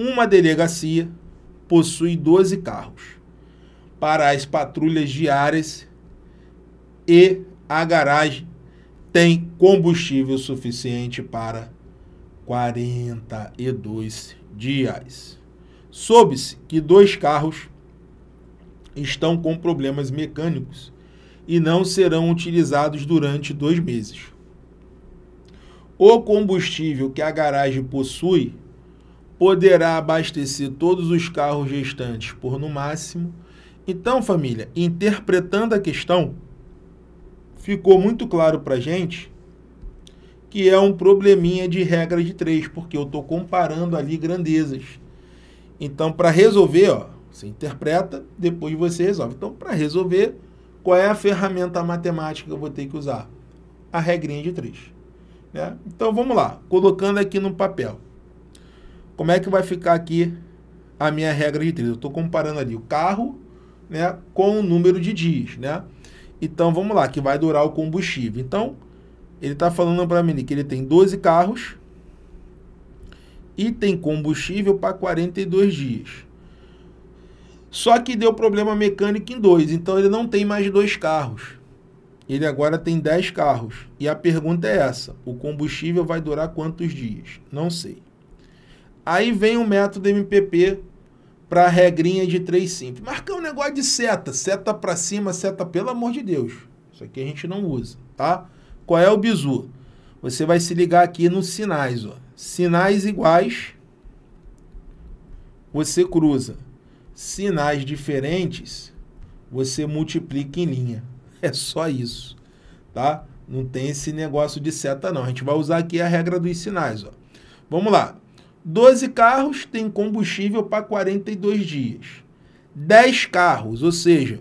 Uma delegacia possui 12 carros para as patrulhas diárias e a garagem tem combustível suficiente para 42 dias. Soube-se que dois carros estão com problemas mecânicos e não serão utilizados durante dois meses. O combustível que a garagem possui poderá abastecer todos os carros restantes por no máximo. Então, família, interpretando a questão, ficou muito claro para gente que é um probleminha de regra de três, porque eu estou comparando ali grandezas. Então, para resolver, ó, você interpreta, depois você resolve. Então, para resolver, qual é a ferramenta matemática que eu vou ter que usar? A regrinha de três. Né? Então, vamos lá, colocando aqui no papel como é que vai ficar aqui a minha regra de 3? Eu estou comparando ali o carro né, com o número de dias, né? Então, vamos lá, que vai durar o combustível. Então, ele está falando para mim que ele tem 12 carros e tem combustível para 42 dias. Só que deu problema mecânico em dois, então ele não tem mais dois carros. Ele agora tem 10 carros. E a pergunta é essa: o combustível vai durar quantos dias? Não sei. Aí vem o método MPP para a regrinha de três simples. Marcar um negócio de seta, seta para cima, seta pelo amor de Deus. Isso aqui a gente não usa, tá? Qual é o bizu? Você vai se ligar aqui nos sinais, ó. Sinais iguais, você cruza. Sinais diferentes, você multiplica em linha. É só isso, tá? Não tem esse negócio de seta não. A gente vai usar aqui a regra dos sinais, ó. Vamos lá. 12 carros têm combustível para 42 dias. 10 carros, ou seja,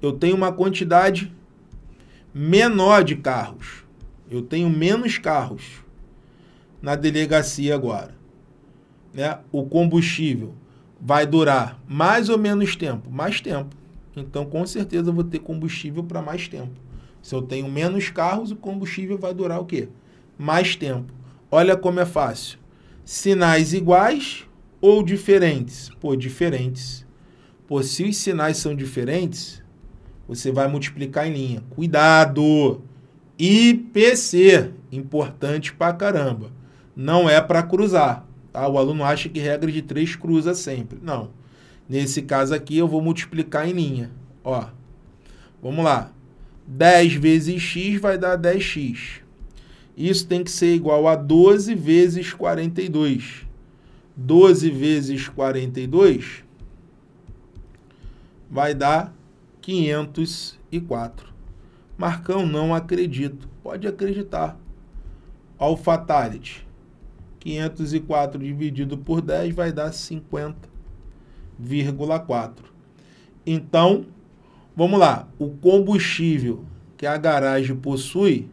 eu tenho uma quantidade menor de carros. Eu tenho menos carros na delegacia agora. Né? O combustível vai durar mais ou menos tempo? Mais tempo. Então, com certeza, eu vou ter combustível para mais tempo. Se eu tenho menos carros, o combustível vai durar o quê? Mais tempo. Olha como é fácil. Sinais iguais ou diferentes? Pô, diferentes. Pô, se os sinais são diferentes, você vai multiplicar em linha. Cuidado! IPC, importante pra caramba. Não é para cruzar. Tá? O aluno acha que regra de três cruza sempre. Não. Nesse caso aqui, eu vou multiplicar em linha. Ó, vamos lá. 10 vezes x vai dar 10x isso tem que ser igual a 12 vezes 42. 12 vezes 42 vai dar 504. Marcão, não acredito. Pode acreditar. Alfatality. 504 dividido por 10 vai dar 50,4. Então, vamos lá. O combustível que a garagem possui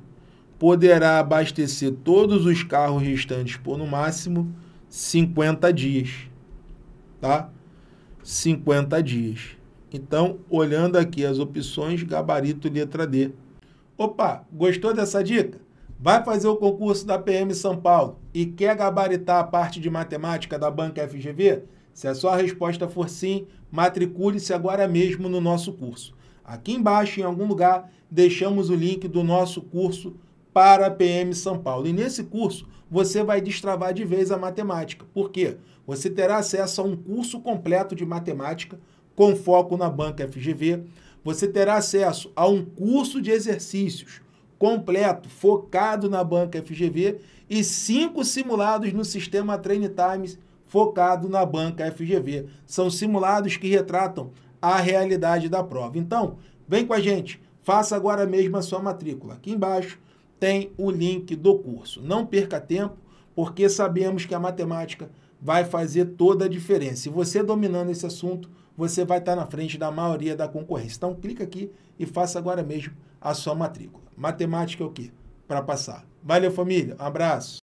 poderá abastecer todos os carros restantes por no máximo 50 dias, tá? 50 dias. Então, olhando aqui as opções, gabarito letra D. Opa, gostou dessa dica? Vai fazer o concurso da PM São Paulo e quer gabaritar a parte de matemática da Banca FGV? Se a sua resposta for sim, matricule-se agora mesmo no nosso curso. Aqui embaixo, em algum lugar, deixamos o link do nosso curso para a PM São Paulo. E nesse curso você vai destravar de vez a matemática. Por quê? Você terá acesso a um curso completo de matemática com foco na banca FGV. Você terá acesso a um curso de exercícios completo, focado na banca FGV e cinco simulados no sistema Train Times focado na banca FGV. São simulados que retratam a realidade da prova. Então, vem com a gente. Faça agora mesmo a sua matrícula. Aqui embaixo tem o link do curso. Não perca tempo, porque sabemos que a matemática vai fazer toda a diferença. E você dominando esse assunto, você vai estar na frente da maioria da concorrência. Então clica aqui e faça agora mesmo a sua matrícula. Matemática é o quê? Para passar. Valeu, família. Um abraço.